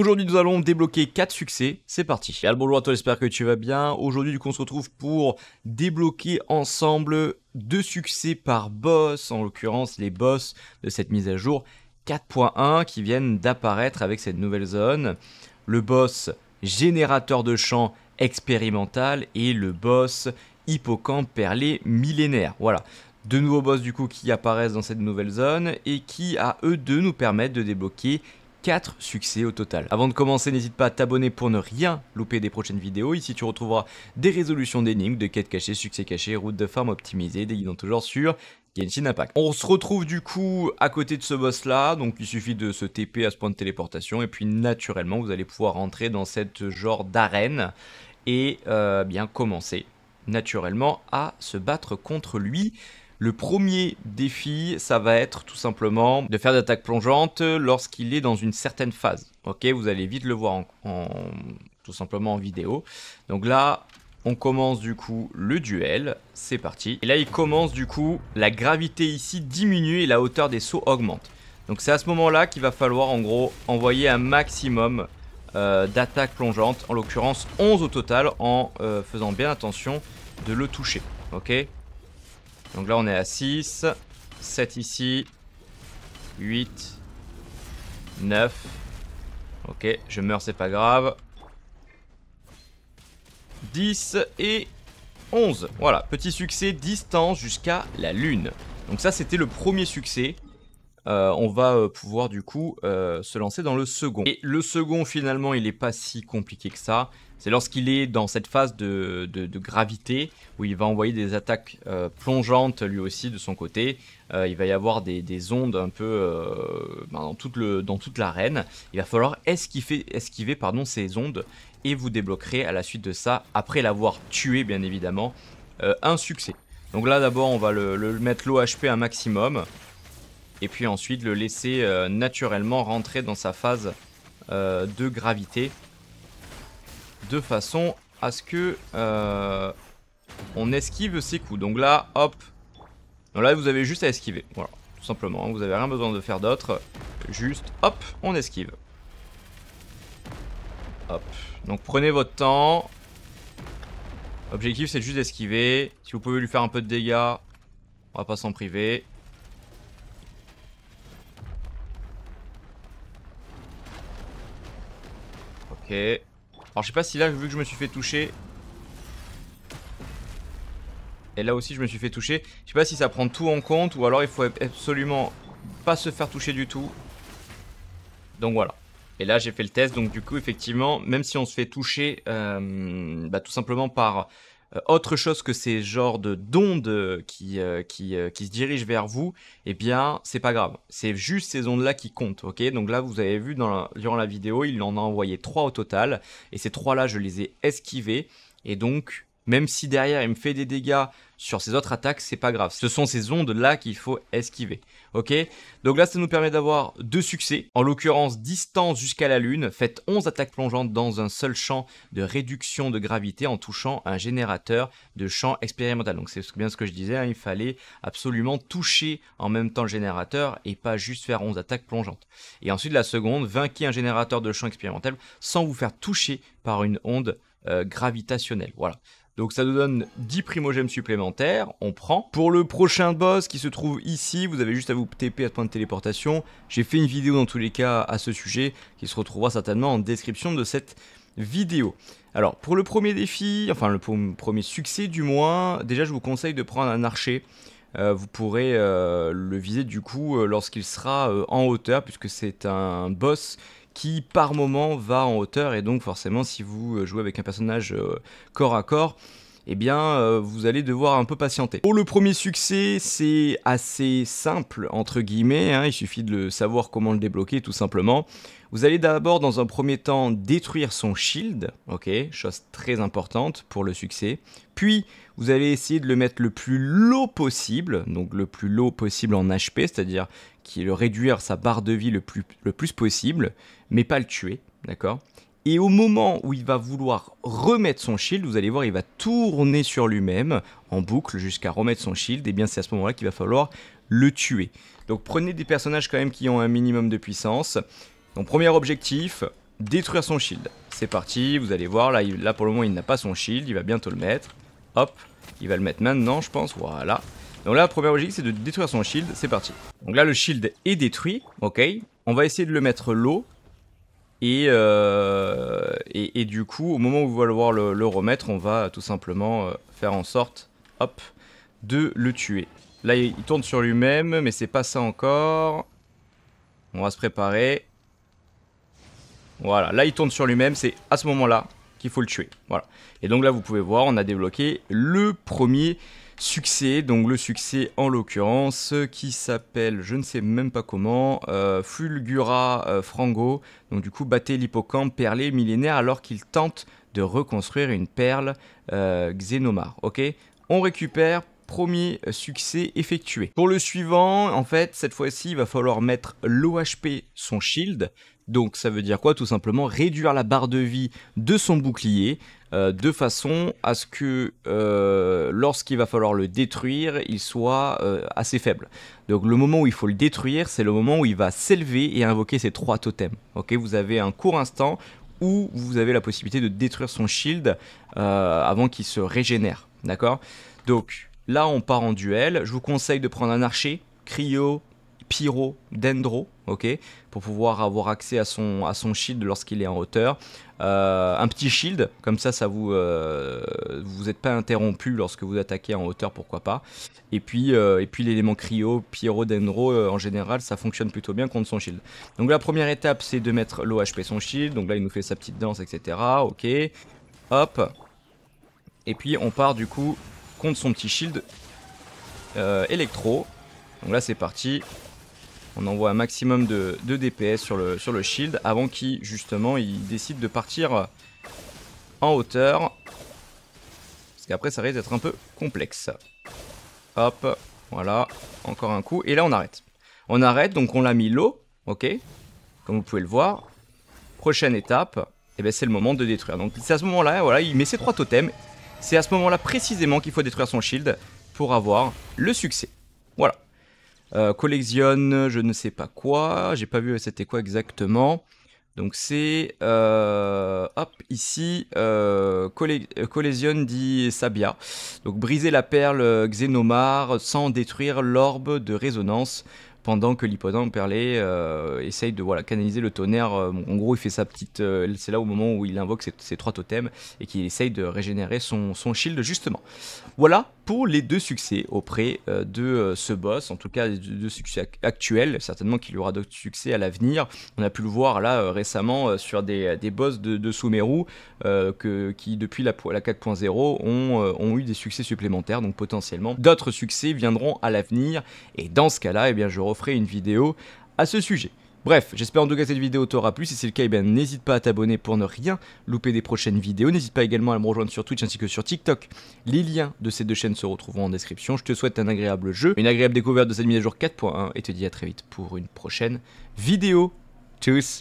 Aujourd'hui, nous allons débloquer 4 succès. C'est parti. Alors, bonjour à toi, j'espère que tu vas bien. Aujourd'hui, du coup, on se retrouve pour débloquer ensemble 2 succès par boss, en l'occurrence les boss de cette mise à jour 4.1 qui viennent d'apparaître avec cette nouvelle zone. Le boss générateur de champ expérimental et le boss hippocampe perlé millénaire. Voilà. Deux nouveaux boss du coup qui apparaissent dans cette nouvelle zone et qui à eux deux nous permettent de débloquer 4 succès au total. Avant de commencer, n'hésite pas à t'abonner pour ne rien louper des prochaines vidéos. Ici, tu retrouveras des résolutions d'énigmes, de quêtes cachées, succès cachés, routes de farm optimisées, des guides en tout sur Genshin Impact. On se retrouve du coup à côté de ce boss là, donc il suffit de se TP à ce point de téléportation et puis naturellement vous allez pouvoir rentrer dans cette genre d'arène et euh, bien commencer naturellement à se battre contre lui. Le premier défi, ça va être tout simplement de faire des attaques plongeantes lorsqu'il est dans une certaine phase. Ok, vous allez vite le voir en, tout simplement en vidéo. Donc là, on commence du coup le duel, c'est parti. Et là, il commence du coup, la gravité ici diminue et la hauteur des sauts augmente. Donc c'est à ce moment-là qu'il va falloir en gros envoyer un maximum euh, d'attaques plongeantes, en l'occurrence 11 au total, en euh, faisant bien attention de le toucher. Ok donc là, on est à 6. 7 ici. 8. 9. Ok, je meurs, c'est pas grave. 10 et 11. Voilà, petit succès, distance jusqu'à la Lune. Donc ça, c'était le premier succès. Euh, on va euh, pouvoir du coup euh, se lancer dans le second. Et le second, finalement, il n'est pas si compliqué que ça. C'est lorsqu'il est dans cette phase de, gravité où il va envoyer des attaques euh, plongeantes lui aussi de son côté. Euh, il va y avoir des, ondes un peu euh, ben, dans, toute l'arène. Il va falloir esquiver, esquiver pardon, ces ondes et vous débloquerez à la suite de ça, après l'avoir tué bien évidemment, un succès. Donc là d'abord on va le, mettre l'OHP à un maximum et puis ensuite le laisser naturellement rentrer dans sa phase de gravité de façon à ce que euh, on esquive ses coups. Donc là, hop. Donc là, vous avez juste à esquiver. Voilà, tout simplement. Vous n'avez rien besoin de faire d'autre. Juste, hop, on esquive. Hop. Donc prenez votre temps. Objectif, c'est juste d'esquiver. Si vous pouvez lui faire un peu de dégâts, on va pas s'en priver. Ok. Alors je sais pas si là, vu que je me suis fait toucher... Et là aussi je me suis fait toucher. Je sais pas si ça prend tout en compte ou alors il faut absolument pas se faire toucher du tout. Donc voilà. Et là j'ai fait le test, donc du coup effectivement, même si on se fait toucher euh, bah, tout simplement par euh, autre chose que ces genres de d'ondes euh, qui, euh, qui, qui se dirigent vers vous, eh bien, c'est pas grave. C'est juste ces ondes-là qui comptent, ok Donc là, vous avez vu dans durant la vidéo, il en a envoyé trois au total, et ces trois-là, je les ai esquivés, et donc même si derrière il me fait des dégâts sur ses autres attaques, c'est pas grave. Ce sont ces ondes-là qu'il faut esquiver. Ok Donc là, ça nous permet d'avoir deux succès. En l'occurrence, distance jusqu'à la Lune. Faites 11 attaques plongeantes dans un seul champ de réduction de gravité en touchant un générateur de champ expérimental. Donc c'est bien ce que je disais, hein. il fallait absolument toucher en même temps le générateur et pas juste faire 11 attaques plongeantes. Et ensuite, la seconde, vainquez un générateur de champ expérimental sans vous faire toucher par une onde euh, gravitationnelle. Voilà. Donc ça nous donne 10 primogèmes supplémentaires, on prend. Pour le prochain boss qui se trouve ici, vous avez juste à vous TP à point de téléportation. J'ai fait une vidéo dans tous les cas à ce sujet, qui se retrouvera certainement en description de cette vidéo. Alors pour le premier défi, enfin le premier succès du moins, déjà je vous conseille de prendre un archer. Euh, vous pourrez euh, le viser du coup euh, lorsqu'il sera en hauteur, puisque c'est un boss qui par moment va en hauteur et donc forcément si vous euh, jouez avec un personnage euh, corps à corps, eh bien euh, vous allez devoir un peu patienter. Pour le premier succès, c'est assez simple entre guillemets, hein. il suffit de savoir comment le débloquer tout simplement. Vous allez d'abord dans un premier temps détruire son shield, ok, chose très importante pour le succès. Puis vous allez essayer de le mettre le plus low possible, donc le plus low possible en HP, c'est-à-dire qu'il réduire sa barre de vie le plus possible, mais pas le tuer, d'accord et au moment où il va vouloir remettre son shield, vous allez voir, il va tourner sur lui-même en boucle jusqu'à remettre son shield. Et bien c'est à ce moment-là qu'il va falloir le tuer. Donc prenez des personnages quand même qui ont un minimum de puissance. Donc premier objectif, détruire son shield. C'est parti, vous allez voir, là, là pour le moment il n'a pas son shield, il va bientôt le mettre. Hop, il va le mettre maintenant je pense, voilà. Donc là, la première logique, c'est de détruire son shield, c'est parti. Donc là, le shield est détruit, ok. On va essayer de le mettre low, euh, et, et, du coup, au moment où vous allez voir le, remettre, on va tout simplement euh, faire en sorte, hop, de le tuer. Là, il, tourne sur lui-même, mais c'est pas ça encore. On va se préparer. Voilà, là, il tourne sur lui-même. C'est à ce moment-là qu'il faut le tuer. Voilà. Et donc là, vous pouvez voir, on a débloqué le premier succès, donc le succès en l'occurrence qui s'appelle, je ne sais même pas comment, euh, Fulgura euh, Frango, donc du coup battait l'hippocampe perlé millénaire alors qu'il tente de reconstruire une perle euh, xénomar Xenomar, ok On récupère premier succès effectué. Pour le suivant, en fait, cette fois-ci, il va falloir mettre l'OHP, son shield, donc ça veut dire quoi Tout simplement réduire la barre de vie de son bouclier euh, de façon à ce que euh, lorsqu'il va falloir le détruire, il soit euh, assez faible. Donc le moment où il faut le détruire, c'est le moment où il va s'élever et invoquer ses trois totems. Ok, vous avez un court instant où vous avez la possibilité de détruire son shield avant qu'il se régénère. D'accord Donc là, on part en duel. Je vous conseille de prendre un archer, cryo, pyro dendro, ok, pour pouvoir avoir accès à son, à son shield lorsqu'il est en hauteur. Euh, un petit shield, comme ça, ça vous, euh, vous n'êtes pas interrompu lorsque vous attaquez en hauteur, pourquoi pas. Et puis, euh, et puis l'élément cryo, pyro, dendro, en général, ça fonctionne plutôt bien contre son shield. Donc la première étape, c'est de mettre l'ohp son shield. Donc là, il nous fait sa petite danse, etc. Ok, hop. Et puis on part du coup contre son petit shield électro. Donc là c'est parti, on envoie un maximum de, DPS sur le, sur le shield avant qu'il justement il décide de partir en hauteur. Parce qu'après ça risque d'être un peu complexe. Hop, voilà, encore un coup. Et là on arrête. On arrête, donc on l'a mis l'eau. ok Comme vous pouvez le voir. Prochaine étape, et eh ben, c'est le moment de détruire. Donc c'est à ce moment-là, voilà, il met ses trois totems. C'est à ce moment-là précisément qu'il faut détruire son shield pour avoir le succès. Voilà. Euh, Collection je ne sais pas quoi, j'ai pas vu c'était quoi exactement. Donc c'est, euh, hop, ici, euh, euh dit Sabia. Donc briser la perle Xénomar sans détruire l'orbe de résonance pendant que l'hippodampe perlé euh, essaye de voilà, canaliser le tonnerre. Euh, en gros, il fait sa petite. Euh, c'est là au moment où il invoque ses, trois totems et qu'il essaye de régénérer son, shield justement. Voilà pour les deux succès auprès de ce boss, en tout cas les deux succès actuels. Certainement qu'il y aura d'autres succès à l'avenir. On a pu le voir là récemment sur des, des, boss de, de Sumeru que, qui, depuis la, 4.0, ont, ont eu des succès supplémentaires. Donc potentiellement, d'autres succès viendront à l'avenir. Et dans ce cas-là, et eh bien, je Offrez une vidéo à ce sujet. Bref, j'espère en tout cas que cette vidéo t'aura plu. Si c'est le cas, eh ben, n'hésite pas à t'abonner pour ne rien louper des prochaines vidéos. N'hésite pas également à me rejoindre sur Twitch ainsi que sur TikTok. Les liens de ces deux chaînes se retrouveront en description. Je te souhaite un agréable jeu, une agréable découverte de cette mise à jour 4.1 et te dis à très vite pour une prochaine vidéo. Tchuss